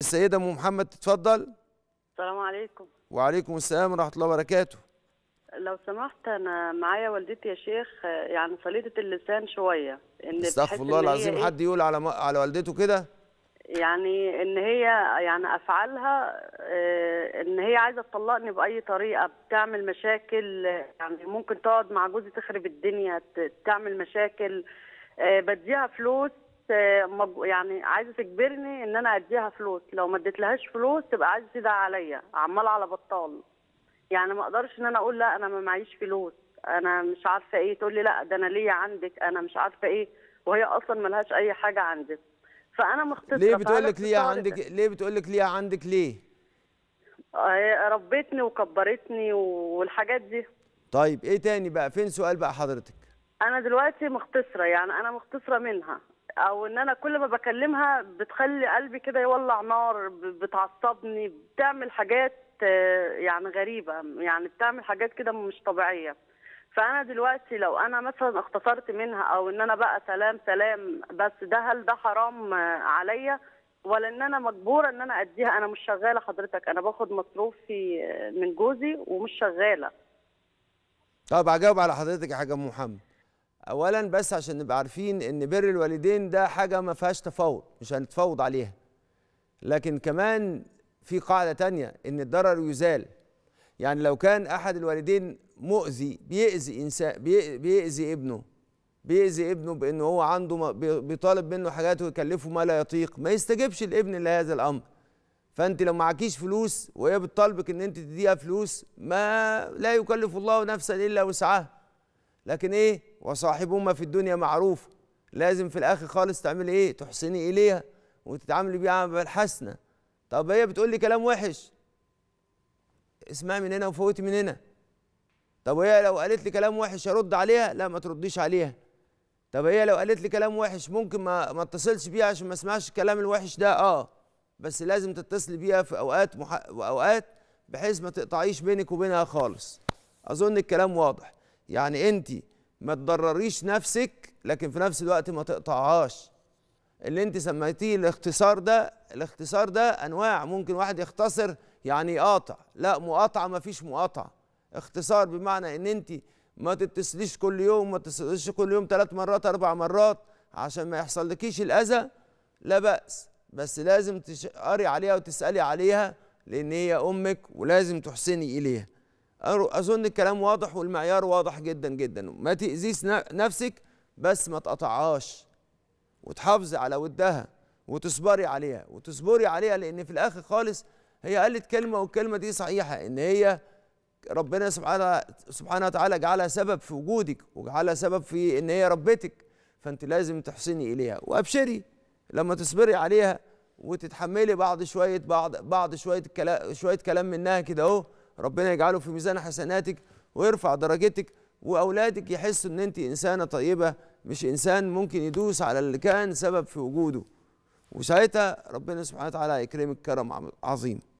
السيدة أم محمد تتفضل السلام عليكم وعليكم السلام ورحمة الله وبركاته لو سمحت أنا معايا والدتي يا شيخ يعني صليدة اللسان شوية إن استغفر الله العظيم إيه؟ حد يقول على م... على والدته كده يعني إن هي يعني أفعالها آه، إن هي عايزة تطلقني بأي طريقة بتعمل مشاكل يعني ممكن تقعد مع جوزي تخرب الدنيا تعمل مشاكل آه، بديها فلوس آه، يعني عايزه تجبرني ان انا اديها فلوس لو ما اديتلهاش فلوس تبقى عايزه تدعي عليا عماله على بطال يعني ما اقدرش ان انا اقول لا انا ما معيش فلوس انا مش عارفه ايه تقول لي لا ده انا ليا عندك انا مش عارفه ايه وهي اصلا ملهاش اي حاجه عندك فانا مختصره ليه بتقول لك ليا عندك ليه بتقول لك ليا عندك ليه آه، ربتني وكبرتني والحاجات دي طيب ايه تاني بقى فين سؤال بقى حضرتك انا دلوقتي مختصره يعني انا مختصره منها او ان انا كل ما بكلمها بتخلي قلبي كده يولع نار بتعصبني بتعمل حاجات يعني غريبه يعني بتعمل حاجات كده مش طبيعيه فانا دلوقتي لو انا مثلا اختصرت منها او ان انا بقى سلام سلام بس ده هل ده حرام عليا ولا ان انا مجبوره ان انا اديها انا مش شغاله حضرتك انا باخد مصروفي آه، من جوزي ومش شغاله طب اجاوب على حضرتك يا حاجه محمد اولا بس عشان نبقى عارفين ان بر الوالدين ده حاجه ما فيهاش تفاوض مش هنتفاوض عليها لكن كمان في قاعده تانية ان الضرر يزال يعني لو كان احد الوالدين مؤذي بيأذي انسان بيأذي ابنه بيأذي ابنه بان هو عنده بيطالب منه حاجات ويكلفه ما لا يطيق ما يستجبش الابن لهذا الامر فانت لو معكيش فلوس وهي بتطالبك ان انت تديها فلوس ما لا يكلف الله نفسا الا وسعها لكن ايه وصاحبهما في الدنيا معروف لازم في الاخر خالص تعملي ايه تحسني اليها وتتعاملي بيها بالحسنه طب هي بتقول لي كلام وحش اسمعي من هنا وفوتي من هنا طب هي لو قالت لي كلام وحش ارد عليها لا ما ترديش عليها طب هي لو قالت لي كلام وحش ممكن ما ما اتصلش بيها عشان ما اسمعش الكلام الوحش ده اه بس لازم تتصل بيها في اوقات مح... واوقات بحيث ما تقطعيش بينك وبينها خالص اظن الكلام واضح يعني انتي ما تضرريش نفسك لكن في نفس الوقت ما تقطعهاش اللي انت سميتيه الاختصار ده الاختصار ده انواع ممكن واحد يختصر يعني يقاطع لا مقاطعه ما فيش مقاطعه اختصار بمعنى ان انت ما تتصليش كل يوم ما تتصليش كل يوم ثلاث مرات اربع مرات عشان ما يحصلكيش الاذى لا باس بس لازم تقري عليها وتسالي عليها لان هي امك ولازم تحسني اليها اظن الكلام واضح والمعيار واضح جدا جدا ما تاذيش نفسك بس ما تقطعهاش وتحافظي على ودها وتصبري عليها وتصبري عليها لان في الاخر خالص هي قالت كلمه والكلمه دي صحيحه ان هي ربنا سبحانه سبحانه وتعالى جعلها سبب في وجودك وجعلها سبب في ان هي ربتك فانت لازم تحسني اليها وابشري لما تصبري عليها وتتحملي بعض شويه بعض بعض شويه كلام شويه كلام منها كده اهو ربنا يجعله في ميزان حسناتك ويرفع درجتك واولادك يحسوا ان انت انسانه طيبه مش انسان ممكن يدوس على اللي كان سبب في وجوده وساعتها ربنا سبحانه وتعالى يكرمك كرم عظيم